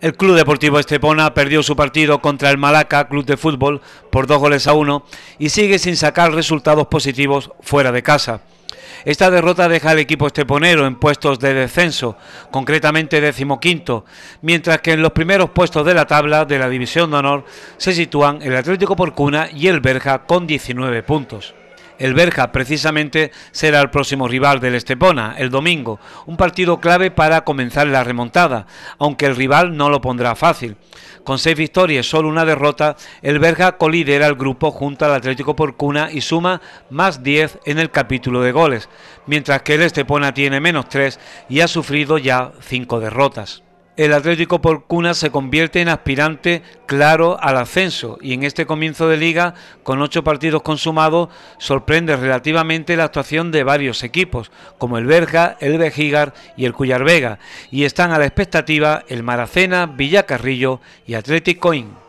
El Club Deportivo Estepona perdió su partido contra el Malaca Club de Fútbol por dos goles a uno y sigue sin sacar resultados positivos fuera de casa. Esta derrota deja al equipo esteponero en puestos de descenso, concretamente decimoquinto, mientras que en los primeros puestos de la tabla de la División de Honor se sitúan el Atlético Porcuna y el Berja con 19 puntos. El Berja precisamente será el próximo rival del Estepona el domingo, un partido clave para comenzar la remontada, aunque el rival no lo pondrá fácil. Con seis victorias y solo una derrota, el Berja colidera el grupo junto al Atlético por Cuna y suma más 10 en el capítulo de goles, mientras que el Estepona tiene menos 3 y ha sufrido ya cinco derrotas el Atlético cuna se convierte en aspirante claro al ascenso y en este comienzo de liga, con ocho partidos consumados, sorprende relativamente la actuación de varios equipos, como el Berga, el Bejigar y el Cuyar Vega, y están a la expectativa el Maracena, Villacarrillo y Atlético Coin.